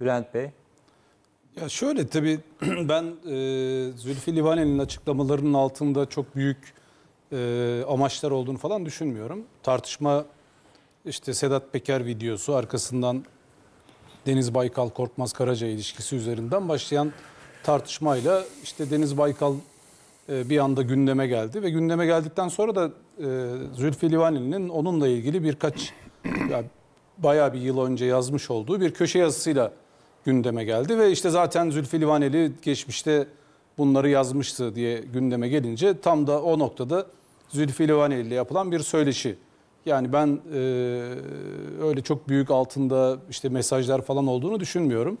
Bülent Bey. Ya şöyle tabii ben e, Zülfü Livaneli'nin açıklamalarının altında çok büyük e, amaçlar olduğunu falan düşünmüyorum. Tartışma işte Sedat Peker videosu arkasından Deniz Baykal Korkmaz Karaca ilişkisi üzerinden başlayan tartışmayla işte Deniz Baykal e, bir anda gündeme geldi ve gündeme geldikten sonra da e, Zülfü Livaneli'nin onunla ilgili birkaç ya, bayağı bir yıl önce yazmış olduğu bir köşe yazısıyla gündeme geldi ve işte zaten Zülfü Livaneli geçmişte bunları yazmıştı diye gündeme gelince tam da o noktada Zülfü Livaneli ile yapılan bir söyleşi. Yani ben e, öyle çok büyük altında işte mesajlar falan olduğunu düşünmüyorum.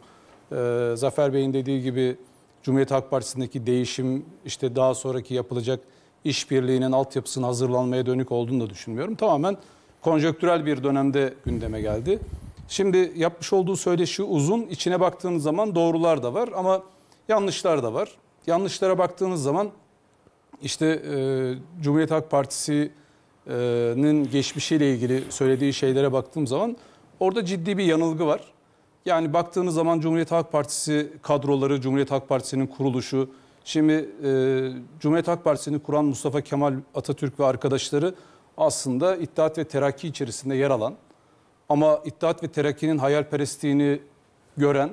E, Zafer Bey'in dediği gibi Cumhuriyet Halk Partisi'ndeki değişim işte daha sonraki yapılacak işbirliğinin altyapısının hazırlanmaya dönük olduğunu da düşünmüyorum. Tamamen konjöktürel bir dönemde gündeme geldi. Şimdi yapmış olduğu söyleşi uzun. İçine baktığınız zaman doğrular da var ama yanlışlar da var. Yanlışlara baktığınız zaman işte e, Cumhuriyet Halk Partisi'nin geçmişiyle ilgili söylediği şeylere baktığım zaman orada ciddi bir yanılgı var. Yani baktığınız zaman Cumhuriyet Halk Partisi kadroları, Cumhuriyet Halk Partisi'nin kuruluşu, şimdi e, Cumhuriyet Halk Partisi'ni kuran Mustafa Kemal Atatürk ve arkadaşları aslında İttihat ve Terakki içerisinde yer alan ama İttihat ve Terakki'nin hayalperestliğini gören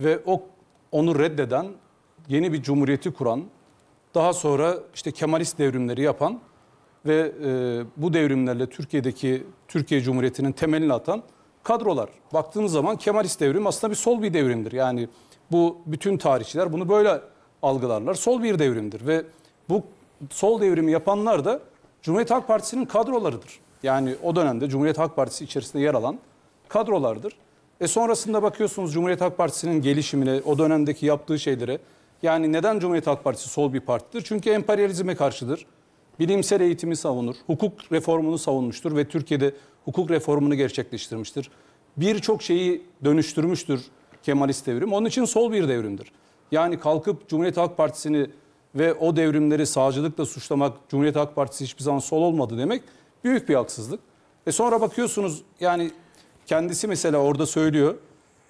ve o onu reddeden, yeni bir cumhuriyeti kuran, daha sonra işte Kemalist devrimleri yapan ve e, bu devrimlerle Türkiye'deki Türkiye Cumhuriyeti'nin temelini atan kadrolar. Baktığınız zaman Kemalist devrim aslında bir sol bir devrimdir. Yani bu bütün tarihçiler bunu böyle algılarlar. Sol bir devrimdir ve bu sol devrimi yapanlar da Cumhuriyet Halk Partisi'nin kadrolarıdır. Yani o dönemde Cumhuriyet Halk Partisi içerisinde yer alan kadrolardır. E sonrasında bakıyorsunuz Cumhuriyet Halk Partisi'nin gelişimine, o dönemdeki yaptığı şeylere. Yani neden Cumhuriyet Halk Partisi sol bir partidir? Çünkü emperyalizme karşıdır. Bilimsel eğitimi savunur, hukuk reformunu savunmuştur ve Türkiye'de hukuk reformunu gerçekleştirmiştir. Birçok şeyi dönüştürmüştür Kemalist devrim. Onun için sol bir devrimdir. Yani kalkıp Cumhuriyet Halk Partisi'ni ve o devrimleri sağcılıkla suçlamak Cumhuriyet Halk Partisi hiçbir zaman sol olmadı demek Büyük bir haksızlık. E sonra bakıyorsunuz yani kendisi mesela orada söylüyor.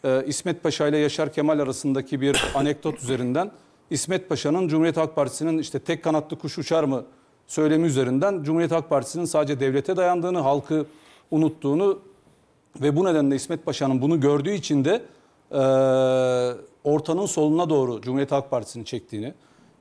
E, İsmet Paşa ile Yaşar Kemal arasındaki bir anekdot üzerinden İsmet Paşa'nın Cumhuriyet Halk Partisi'nin işte tek kanatlı kuş uçar mı söylemi üzerinden Cumhuriyet Halk Partisi'nin sadece devlete dayandığını, halkı unuttuğunu ve bu nedenle İsmet Paşa'nın bunu gördüğü için de e, ortanın soluna doğru Cumhuriyet Halk Partisi'ni çektiğini,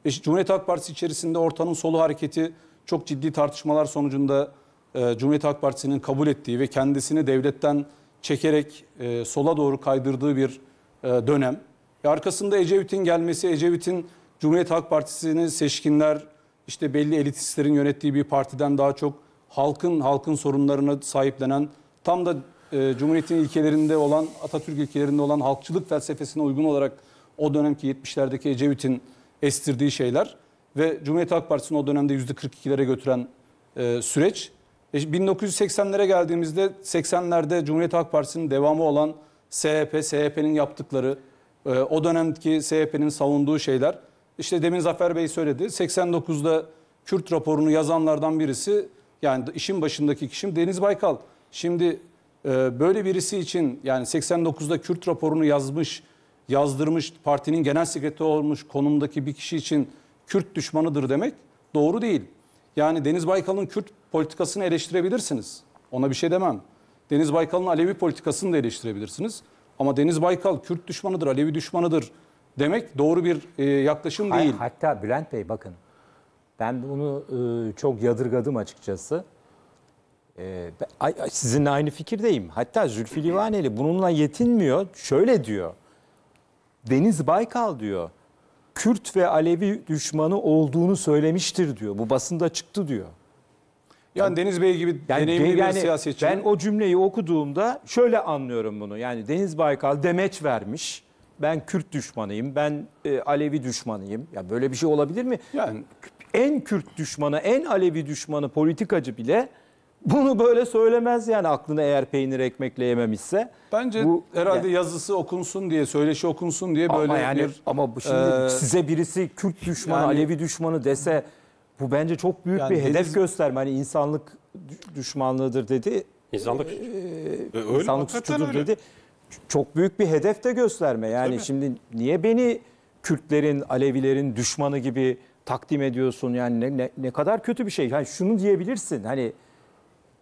e, Cumhuriyet Halk Partisi içerisinde ortanın solu hareketi çok ciddi tartışmalar sonucunda e, Cumhuriyet Halk Partisi'nin kabul ettiği ve kendisini devletten çekerek e, sola doğru kaydırdığı bir e, dönem. arkasında Ecevit'in gelmesi, Ecevit'in Cumhuriyet Halk Partisi'ni seçkinler, işte belli elitistlerin yönettiği bir partiden daha çok halkın halkın sorunlarına sahiplenen, tam da Cumhuriyet'in ilkelerinde olan, Atatürk ilkelerinde olan halkçılık felsefesine uygun olarak o dönemki 70'lerdeki Ecevit'in estirdiği şeyler ve Cumhuriyet Halk Partisi'ni o dönemde %42'lere götüren süreç 1980'lere e, geldiğimizde 80'lerde Cumhuriyet Halk Partisi'nin devamı olan SHP, SHP'nin yaptıkları, e, o dönemki SHP'nin savunduğu şeyler. İşte demin Zafer Bey söyledi. 89'da Kürt raporunu yazanlardan birisi yani işin başındaki kişim Deniz Baykal. Şimdi e, böyle birisi için yani 89'da Kürt raporunu yazmış, yazdırmış, partinin genel sekreteri olmuş konumdaki bir kişi için Kürt düşmanıdır demek doğru değil. Yani Deniz Baykal'ın Kürt politikasını eleştirebilirsiniz. Ona bir şey demem. Deniz Baykal'ın Alevi politikasını da eleştirebilirsiniz. Ama Deniz Baykal Kürt düşmanıdır, Alevi düşmanıdır demek doğru bir e, yaklaşım Hayır, değil. Hatta Bülent Bey bakın ben bunu e, çok yadırgadım açıkçası. E, sizinle aynı fikirdeyim. Hatta Zülfü Livaneli bununla yetinmiyor. Şöyle diyor. Deniz Baykal diyor. Kürt ve Alevi düşmanı olduğunu söylemiştir diyor. Bu basında çıktı diyor. Yani Deniz Bey gibi yani deneyimli bir yani siyasetçi. Ben o cümleyi okuduğumda şöyle anlıyorum bunu. Yani Deniz Baykal demeç vermiş. Ben Kürt düşmanıyım, ben e, Alevi düşmanıyım. Ya böyle bir şey olabilir mi? Yani en Kürt düşmanı, en Alevi düşmanı politikacı bile bunu böyle söylemez yani aklına eğer peynir ekmekle yememişse. Bence bu, herhalde yani, yazısı okunsun diye, söyleşi okunsun diye böyle ama yani, bir... Ama şimdi e, size birisi Kürt düşmanı, yani, Alevi düşmanı dese bu bence çok büyük yani bir hedef deniz... gösterme. Hani insanlık düşmanlığıdır dedi. İnsanlık, ee, e, öyle, insanlık suçudur öyle. dedi. Çok büyük bir hedef de gösterme. Yani Tabii. şimdi niye beni Kürtlerin, Alevilerin düşmanı gibi takdim ediyorsun? Yani ne, ne, ne kadar kötü bir şey. Yani şunu diyebilirsin. Hani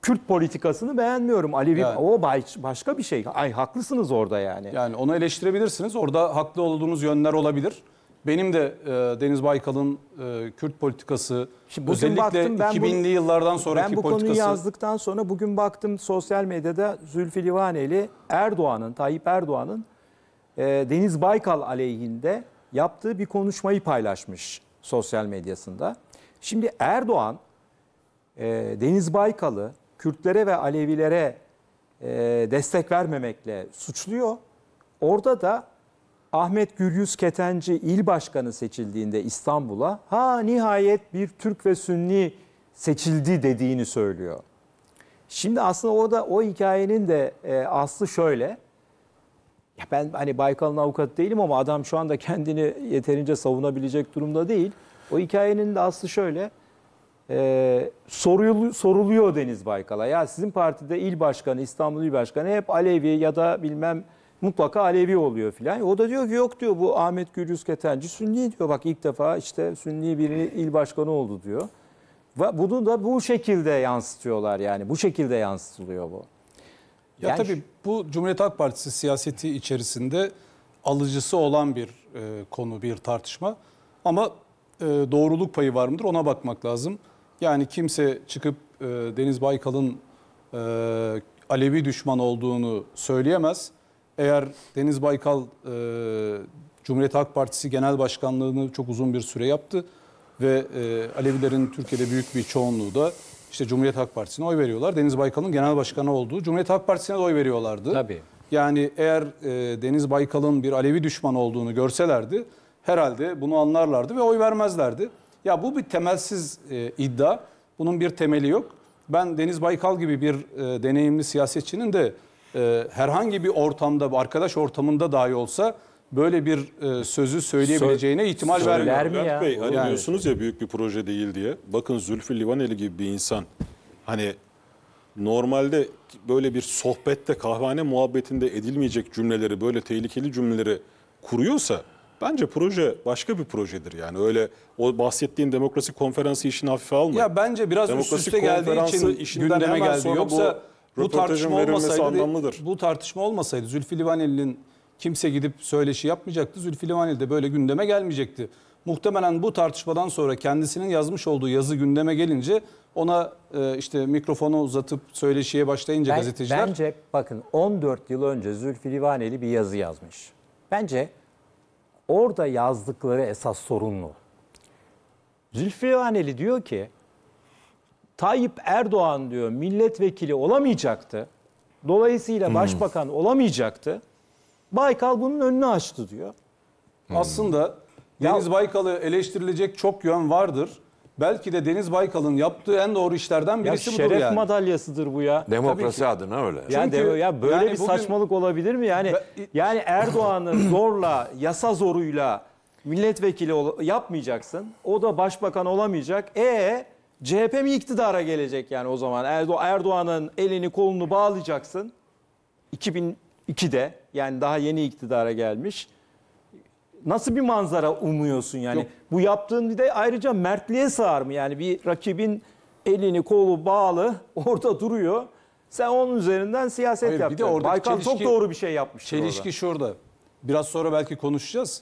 Kürt politikasını beğenmiyorum. Alevi yani, o baş, başka bir şey. Ay haklısınız orada yani. Yani onu eleştirebilirsiniz. Orada haklı olduğunuz yönler olabilir. Benim de e, Deniz Baykal'ın e, Kürt politikası Şimdi özellikle ben 2000'li bu, yıllardan sonraki politikası. ben bu politikası. konuyu yazdıktan sonra bugün baktım sosyal medyada Zülfü Livaneli Erdoğan'ın, Tayyip Erdoğan'ın e, Deniz Baykal aleyhinde yaptığı bir konuşmayı paylaşmış sosyal medyasında. Şimdi Erdoğan e, Deniz Baykal'ı Kürtlere ve Alevilere e, destek vermemekle suçluyor. Orada da Ahmet Gülyüz Ketenci il başkanı seçildiğinde İstanbul'a ha nihayet bir Türk ve Sünni seçildi dediğini söylüyor. Şimdi aslında orada o hikayenin de e, aslı şöyle. Ya ben hani Baykal'ın avukatı değilim ama adam şu anda kendini yeterince savunabilecek durumda değil. O hikayenin de aslı şöyle. E, sorulu, soruluyor Deniz Baykal'a. Ya sizin partide il başkanı, İstanbul il başkanı hep Alevi ya da bilmem mutlaka Alevi oluyor filan. O da diyor ki yok diyor bu Ahmet Gürüz Ketenci Sünni diyor. Bak ilk defa işte Sünni bir il başkanı oldu diyor. Ve bunu da bu şekilde yansıtıyorlar yani. Bu şekilde yansıtılıyor bu. Ya yani tabii bu Cumhuriyet Halk Partisi siyaseti içerisinde alıcısı olan bir e, konu, bir tartışma. Ama e, doğruluk payı var mıdır ona bakmak lazım. Yani kimse çıkıp e, Deniz Baykal'ın e, Alevi düşman olduğunu söyleyemez eğer Deniz Baykal e, Cumhuriyet Halk Partisi Genel Başkanlığı'nı çok uzun bir süre yaptı ve e, Alevilerin Türkiye'de büyük bir çoğunluğu da işte Cumhuriyet Halk Partisi'ne oy veriyorlar. Deniz Baykal'ın genel başkanı olduğu Cumhuriyet Halk Partisi'ne de oy veriyorlardı. Tabii. Yani eğer e, Deniz Baykal'ın bir Alevi düşmanı olduğunu görselerdi herhalde bunu anlarlardı ve oy vermezlerdi. Ya bu bir temelsiz e, iddia. Bunun bir temeli yok. Ben Deniz Baykal gibi bir e, deneyimli siyasetçinin de e, herhangi bir ortamda, arkadaş ortamında dahi olsa böyle bir e, sözü söyleyebileceğine Sö ihtimal vermiyor. mi ya? Bey, hani yani. diyorsunuz ya büyük bir proje değil diye. Bakın Zülfü Livaneli gibi bir insan hani normalde böyle bir sohbette kahvehane muhabbetinde edilmeyecek cümleleri böyle tehlikeli cümleleri kuruyorsa bence proje başka bir projedir yani öyle o bahsettiğin demokrasi konferansı işini hafife alma. Ya bence biraz demokrasi üst üste geldiği için işinden gündeme geldi. Yoksa bu bu tartışma olmasaydı anlamlıdır. Bu tartışma olmasaydı Zülfü Livaneli'nin kimse gidip söyleşi yapmayacaktı. Zülfü Livaneli de böyle gündeme gelmeyecekti. Muhtemelen bu tartışmadan sonra kendisinin yazmış olduğu yazı gündeme gelince ona e, işte mikrofonu uzatıp söyleşiye başlayınca ben, gazeteciler... Bence bakın 14 yıl önce Zülfü Livaneli bir yazı yazmış. Bence orada yazdıkları esas sorunlu. Zülfü Livaneli diyor ki Tayyip Erdoğan diyor milletvekili olamayacaktı. Dolayısıyla hmm. başbakan olamayacaktı. Baykal bunun önünü açtı diyor. Hmm. Aslında Deniz Baykal'ı eleştirilecek çok yön vardır. Belki de Deniz Baykal'ın yaptığı en doğru işlerden Ya birisi budur şeref madalyasıdır bu ya. Demokrasi adına öyle. Ya, Çünkü deve- ya böyle yani bir bugün- saçmalık olabilir mi? Yani Ben- yani Erdoğan'ın zorla, yasa zoruyla milletvekili ol- yapmayacaksın. O da başbakan olamayacak. E CHP mi iktidara gelecek yani o zaman? Erdo Erdoğan'ın elini kolunu bağlayacaksın. 2002'de yani daha yeni iktidara gelmiş. Nasıl bir manzara umuyorsun yani? Yok. Bu yaptığın bir de ayrıca mertliğe sığar mı? Yani bir rakibin elini kolu bağlı orada duruyor. Sen onun üzerinden siyaset Hayır, yaptın. Bir de Baykal çelişki, çok doğru bir şey yapmış. Çelişki orada. şurada. Biraz sonra belki konuşacağız.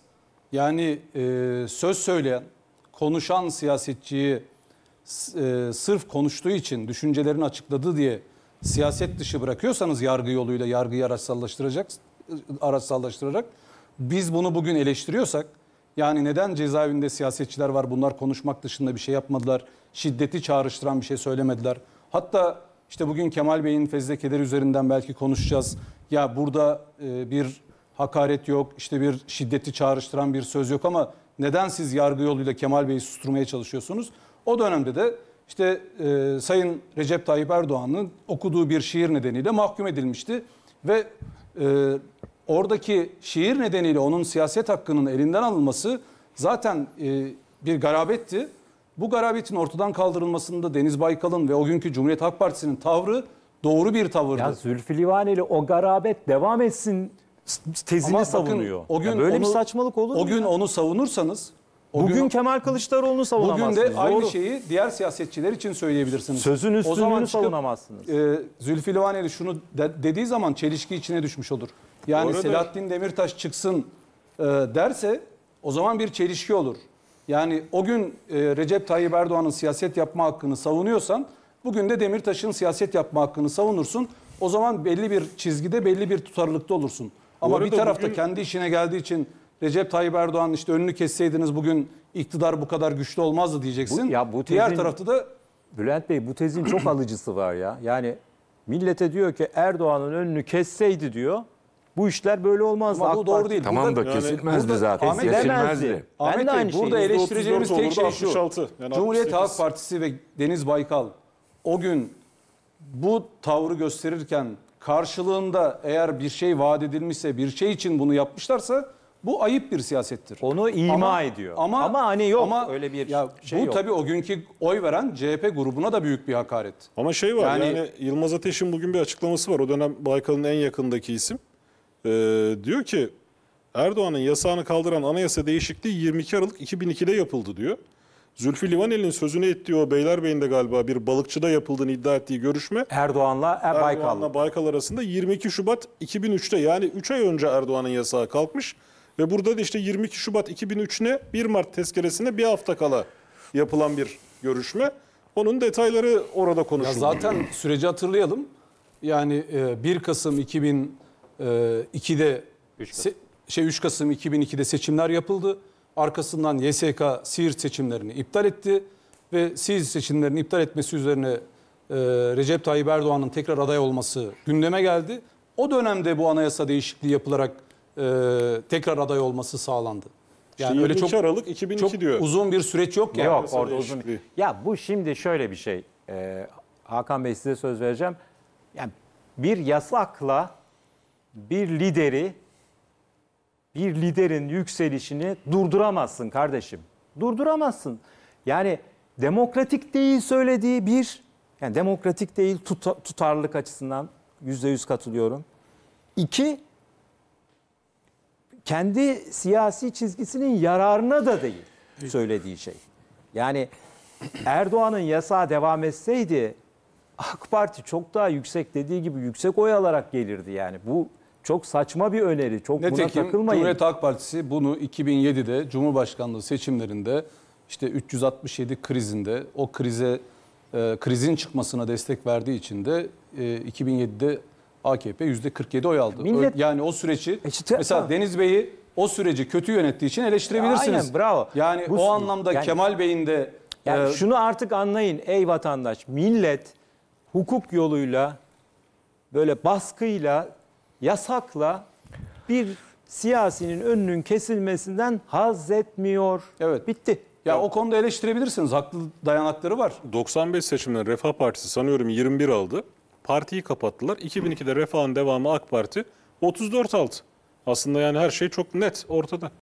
Yani e, söz söyleyen, konuşan siyasetçiyi e, sırf konuştuğu için, düşüncelerini açıkladı diye siyaset dışı bırakıyorsanız yargı yoluyla yargıyı araçsallaştıracak, e, araçsallaştırarak biz bunu bugün eleştiriyorsak yani neden cezaevinde siyasetçiler var bunlar konuşmak dışında bir şey yapmadılar, şiddeti çağrıştıran bir şey söylemediler. Hatta işte bugün Kemal Bey'in fezlekeleri üzerinden belki konuşacağız. Ya burada e, bir hakaret yok, işte bir şiddeti çağrıştıran bir söz yok ama neden siz yargı yoluyla Kemal Bey'i susturmaya çalışıyorsunuz? O dönemde de işte e, Sayın Recep Tayyip Erdoğan'ın okuduğu bir şiir nedeniyle mahkum edilmişti. Ve e, oradaki şiir nedeniyle onun siyaset hakkının elinden alınması zaten e, bir garabetti. Bu garabetin ortadan kaldırılmasında Deniz Baykal'ın ve o günkü Cumhuriyet Halk Partisi'nin tavrı doğru bir tavırdı. Ya Zülfü Livaneli o garabet devam etsin tezini Ama savunuyor. Bakın, o gün böyle onu, bir saçmalık olur mu? O gün ya? onu savunursanız o bugün Kemal Kılıçdaroğlu'nu savunamazsınız. Bugün de aynı Doğru. şeyi diğer siyasetçiler için söyleyebilirsiniz. Sözün üstünlüğünü o zaman çıkıp, savunamazsınız. E, Zülfü Livaneli şunu de, dediği zaman çelişki içine düşmüş olur. Yani Doğrudur. Selahattin Demirtaş çıksın e, derse o zaman bir çelişki olur. Yani o gün e, Recep Tayyip Erdoğan'ın siyaset yapma hakkını savunuyorsan bugün de Demirtaş'ın siyaset yapma hakkını savunursun. O zaman belli bir çizgide belli bir tutarlılıkta olursun. Ama bir tarafta bugün... kendi işine geldiği için Recep Tayyip Erdoğan işte önünü kesseydiniz bugün iktidar bu kadar güçlü olmazdı diyeceksin. Bu, ya bu tezin, Diğer tarafta da Bülent Bey bu tezin çok alıcısı var ya. Yani millete diyor ki Erdoğan'ın önünü kesseydi diyor. Bu işler böyle olmaz. Ama bu doğru değil. Tamam burada, da kesilmezdi burada, zaten. Ahmet, kesilmezdi. Ahmet ben de aynı Bey, burada şeyi. eleştireceğimiz tek şey şu. Yani Cumhuriyet Halk Partisi ve Deniz Baykal o gün bu tavrı gösterirken karşılığında eğer bir şey vaat edilmişse, bir şey için bunu yapmışlarsa bu ayıp bir siyasettir. Onu ima ama, ediyor. Ama, ama hani yok ama, öyle bir ya, şey bu, yok. Bu tabii o günkü oy veren CHP grubuna da büyük bir hakaret. Ama şey var yani, yani Yılmaz Ateş'in bugün bir açıklaması var. O dönem Baykal'ın en yakındaki isim. Ee, diyor ki Erdoğan'ın yasağını kaldıran anayasa değişikliği 22 Aralık 2002'de yapıldı diyor. Zülfü Livaneli'nin sözünü ettiği o Beylerbeyi'nde galiba bir balıkçıda yapıldığını iddia ettiği görüşme Erdoğan'la er Baykal. Erdoğan'la Baykal arasında 22 Şubat 2003'te yani 3 ay önce Erdoğan'ın yasağı kalkmış. Ve burada da işte 22 Şubat 2003'üne 1 Mart tezkeresine bir hafta kala yapılan bir görüşme. Onun detayları orada konuşuldu. zaten süreci hatırlayalım. Yani 1 e, Kasım 2002'de e, 3 şey 3 Kasım 2002'de seçimler yapıldı. Arkasından YSK Siirt seçimlerini iptal etti ve Siirt seçimlerini iptal etmesi üzerine e, Recep Tayyip Erdoğan'ın tekrar aday olması gündeme geldi. O dönemde bu anayasa değişikliği yapılarak e, tekrar aday olması sağlandı. Yani öyle çok Aralık 2002 çok diyor. Uzun bir süreç yok ya. Yok orada uzun. Ya bu şimdi şöyle bir şey. Ee, Hakan Bey size söz vereceğim. Yani bir yasakla bir lideri bir liderin yükselişini durduramazsın kardeşim. Durduramazsın. Yani demokratik değil söylediği bir yani demokratik değil tuta, tutarlılık açısından yüzde yüz katılıyorum. İki kendi siyasi çizgisinin yararına da değil söylediği şey. Yani Erdoğan'ın yasağı devam etseydi AK Parti çok daha yüksek dediği gibi yüksek oy alarak gelirdi yani. Bu çok saçma bir öneri. Çok Nitekim, buna takılmayın. Cumhuriyet Halk Partisi bunu 2007'de Cumhurbaşkanlığı seçimlerinde işte 367 krizinde o krize e, krizin çıkmasına destek verdiği için de e, 2007'de AKP %47 oy aldı. Millet, yani o süreci işte, mesela ha. Deniz Bey'i o süreci kötü yönettiği için eleştirebilirsiniz. Aynen bravo. Yani Bu, o anlamda yani, Kemal Bey'in de yani e, şunu artık anlayın ey vatandaş millet hukuk yoluyla böyle baskıyla yasakla bir siyasinin önünün kesilmesinden haz etmiyor. Evet. Bitti. Ya evet. o konuda eleştirebilirsiniz. Haklı dayanakları var. 95 seçimden Refah Partisi sanıyorum 21 aldı partiyi kapattılar. 2002'de refahın devamı AK Parti 34 alt. Aslında yani her şey çok net ortada.